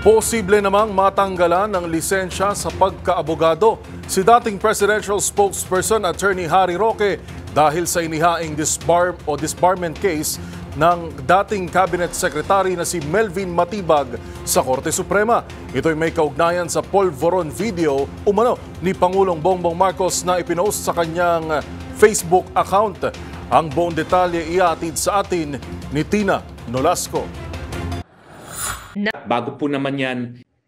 Posible namang matanggalan ng lisensya sa pagkaabogado si dating presidential spokesperson Attorney Harry Roque dahil sa inihaing disbar o disbarment case ng dating cabinet secretary na si Melvin Matibag sa Korte Suprema. Ito'y may kaugnayan sa Polvoron video umano ni Pangulong Bongbong Marcos na ipinost sa kanyang Facebook account. Ang buong detalye iatid sa atin ni Tina Nolasco. Na Bago po naman yan,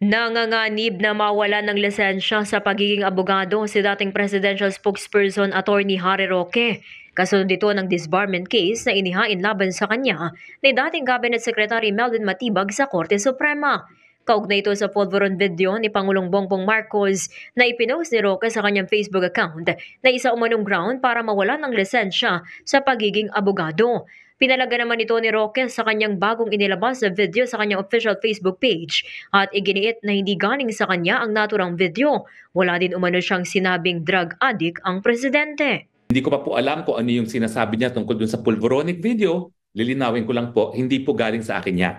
Nanganganib na mawala ng lisensya sa pagiging abogado si dating presidential spokesperson attorney Harry Roque. Kasunod dito ng disbarment case na inihain laban sa kanya ni dating Cabinet Secretary Melvin Matibag sa Korte Suprema. Kaugnay ito sa polvoron video ni Pangulong Bongbong Marcos na ipinost ni Roque sa kanyang Facebook account na isa umanong ground para mawala ng lisensya sa pagiging abogado. Pinalaga naman ito ni Roque sa kanyang bagong inilabas na video sa kanyang official Facebook page at iginiit na hindi galing sa kanya ang naturang video. Wala din umano siyang sinabing drug addict ang presidente. Hindi ko pa po alam kung ano yung sinasabi niya tungkol dun sa pulveronic video. Lilinawin ko lang po, hindi po galing sa akin yan.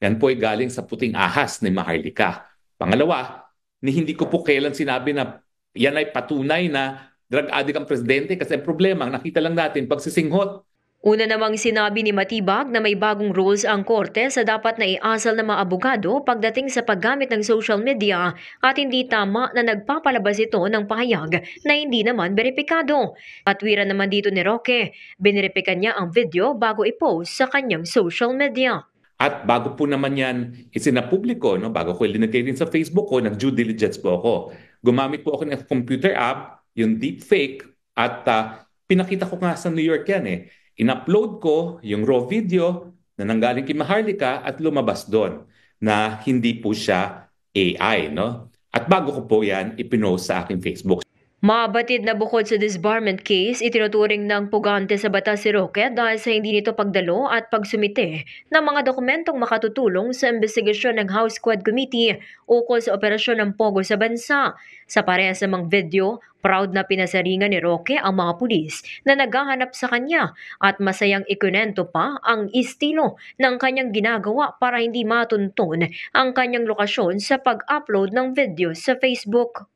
Yan po ay galing sa puting ahas ni Maharlika. Pangalawa, ni hindi ko po kailan sinabi na yan ay patunay na drug addict ang presidente kasi ang problema, nakita lang natin, pagsisinghot Una namang sinabi ni Matibag na may bagong rules ang korte sa dapat na iasal ng mga abogado pagdating sa paggamit ng social media at hindi tama na nagpapalabas ito ng pahayag na hindi naman beripikado. Patwiran naman dito ni Roque, biniripikan niya ang video bago i-post sa kanyang social media. At bago po naman yan isinapubliko, no, bago ko ilinagay rin sa Facebook ko, nag-due diligence po ako. Gumamit po ako ng computer app, yung deepfake, at uh, pinakita ko nga sa New York yan eh in-upload ko yung raw video na nanggaling kay Maharlika at lumabas doon na hindi po siya AI. No? At bago ko po yan, ipinost sa aking Facebook. Mabatid na bukod sa disbarment case, itinuturing ng pugante sa bata si Roque dahil sa hindi nito pagdalo at pagsumite ng mga dokumentong makatutulong sa investigasyon ng House Squad Committee ukol sa operasyon ng Pogo sa bansa. Sa parehas namang video, proud na pinasaringan ni Roque ang mga pulis na naghahanap sa kanya at masayang ikunento pa ang estilo ng kanyang ginagawa para hindi matunton ang kanyang lokasyon sa pag-upload ng video sa Facebook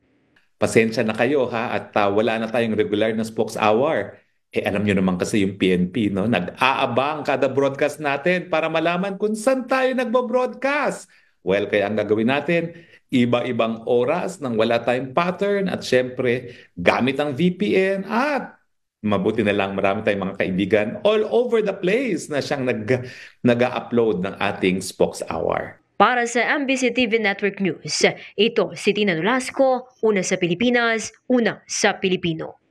pasensya na kayo ha at uh, wala na tayong regular na spokes hour. Eh alam niyo naman kasi yung PNP, no? Nag-aabang kada broadcast natin para malaman kung saan tayo nagbo-broadcast. Well, kaya ang gagawin natin, iba-ibang oras nang wala tayong pattern at syempre gamit ang VPN at mabuti na lang marami tayong mga kaibigan all over the place na siyang nag, nag-upload ng ating Spokes Hour. Para sa MBC TV Network News, ito si Tina Nolasco, una sa Pilipinas, una sa Pilipino.